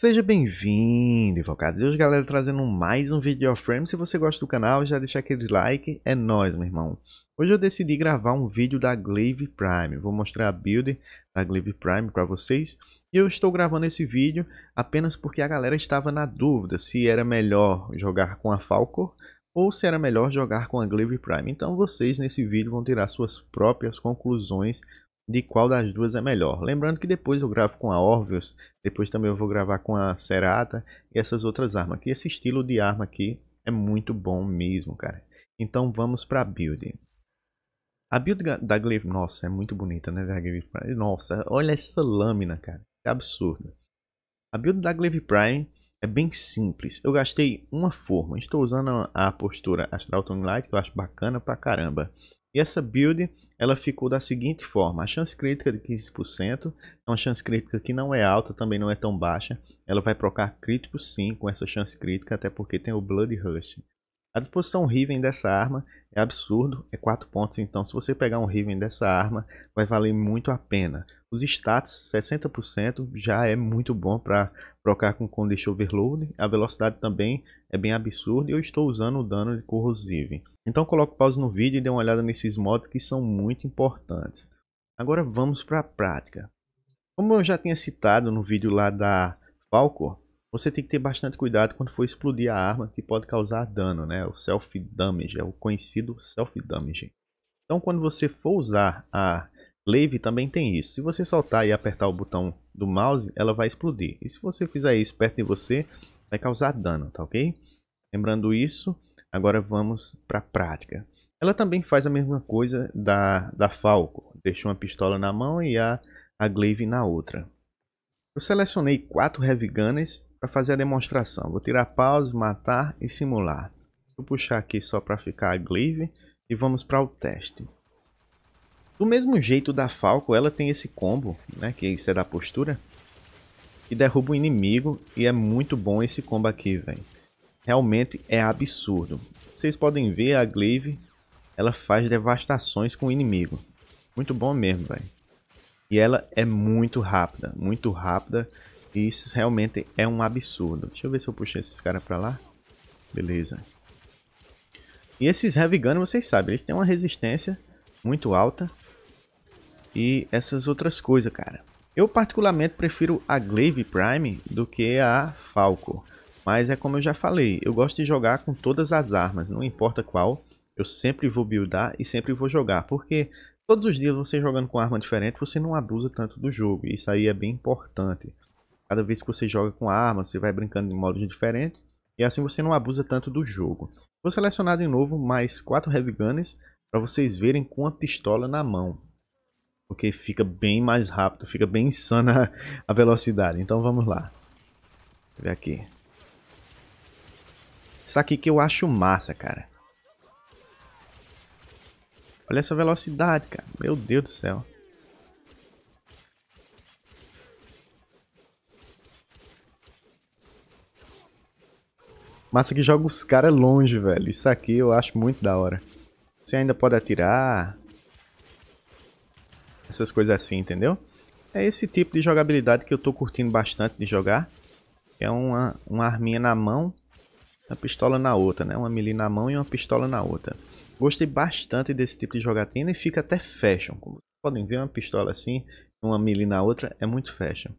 Seja bem-vindo, invocados. E hoje, galera, trazendo mais um vídeo off frame. Se você gosta do canal, já deixa aquele like. É nóis, meu irmão. Hoje eu decidi gravar um vídeo da Glaive Prime. Vou mostrar a build da Glaive Prime para vocês. E eu estou gravando esse vídeo apenas porque a galera estava na dúvida se era melhor jogar com a Falcor ou se era melhor jogar com a Glaive Prime. Então vocês nesse vídeo vão tirar suas próprias conclusões de qual das duas é melhor. Lembrando que depois eu gravo com a Orvius, depois também eu vou gravar com a Serata e essas outras armas aqui. Esse estilo de arma aqui é muito bom mesmo, cara. Então vamos para a build. A build da Glaive, nossa, é muito bonita, né? Nossa, olha essa lâmina, cara. É absurda. A build da Glaive Prime é bem simples. Eu gastei uma forma. Estou usando a postura Astral Light, que eu acho bacana pra caramba. E essa build ela ficou da seguinte forma: a chance crítica de 15% é uma chance crítica que não é alta, também não é tão baixa. Ela vai procar crítico sim com essa chance crítica, até porque tem o Blood Rush. A disposição Riven dessa arma é absurdo, é 4 pontos, então se você pegar um Riven dessa arma, vai valer muito a pena. Os stats, 60% já é muito bom para trocar com Condition Overload, a velocidade também é bem absurda e eu estou usando o dano de Corrosive. Então coloque pause no vídeo e dê uma olhada nesses mods que são muito importantes. Agora vamos para a prática. Como eu já tinha citado no vídeo lá da Falcor, você tem que ter bastante cuidado quando for explodir a arma, que pode causar dano, né? O self-damage, é o conhecido self-damage. Então, quando você for usar a glaive, também tem isso. Se você soltar e apertar o botão do mouse, ela vai explodir. E se você fizer isso perto de você, vai causar dano, tá ok? Lembrando isso, agora vamos para a prática. Ela também faz a mesma coisa da, da Falco. Deixou uma pistola na mão e a, a glaive na outra. Eu selecionei quatro heavy gunners para fazer a demonstração. Vou tirar pause, matar e simular. Vou puxar aqui só para ficar a Glaive e vamos para o teste. Do mesmo jeito da Falco, ela tem esse combo, né, que isso é da postura, que derruba o inimigo e é muito bom esse combo aqui, velho. Realmente é absurdo. Vocês podem ver a Glaive, ela faz devastações com o inimigo. Muito bom mesmo, velho. E ela é muito rápida, muito rápida isso realmente é um absurdo. Deixa eu ver se eu puxo esses caras pra lá. Beleza. E esses Heavy Gun, vocês sabem, eles têm uma resistência muito alta. E essas outras coisas, cara. Eu particularmente prefiro a Glaive Prime do que a Falco. Mas é como eu já falei, eu gosto de jogar com todas as armas, não importa qual. Eu sempre vou buildar e sempre vou jogar, porque todos os dias você jogando com arma diferente, você não abusa tanto do jogo. Isso aí é bem importante. Cada vez que você joga com arma, você vai brincando em modos diferentes. E assim você não abusa tanto do jogo. Vou selecionar de novo mais 4 Heavy Guns para vocês verem com a pistola na mão. Porque fica bem mais rápido, fica bem insana a velocidade. Então vamos lá. Ver aqui. Isso aqui que eu acho massa, cara. Olha essa velocidade, cara. Meu Deus do céu. Massa que joga os caras longe, velho. Isso aqui eu acho muito da hora. Você ainda pode atirar. Essas coisas assim, entendeu? É esse tipo de jogabilidade que eu tô curtindo bastante de jogar. É uma, uma arminha na mão, uma pistola na outra, né? Uma melee na mão e uma pistola na outra. Gostei bastante desse tipo de jogatina e fica até fashion. Como vocês podem ver, uma pistola assim, uma melee na outra, é muito fashion.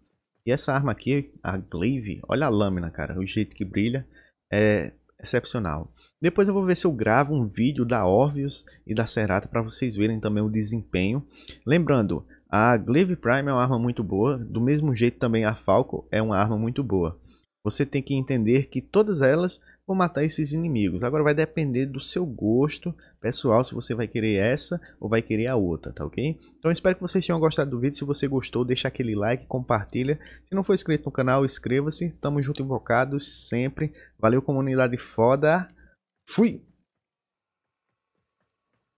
E essa arma aqui, a Glaive, olha a lâmina, cara. O jeito que brilha é excepcional. Depois eu vou ver se eu gravo um vídeo da Orvius e da Serata para vocês verem também o desempenho. Lembrando, a Glaive Prime é uma arma muito boa, do mesmo jeito também a Falco é uma arma muito boa. Você tem que entender que todas elas vou matar esses inimigos. Agora vai depender do seu gosto pessoal, se você vai querer essa ou vai querer a outra, tá ok? Então espero que vocês tenham gostado do vídeo, se você gostou deixa aquele like, compartilha. Se não for inscrito no canal, inscreva-se. Tamo junto invocados sempre. Valeu comunidade foda. Fui!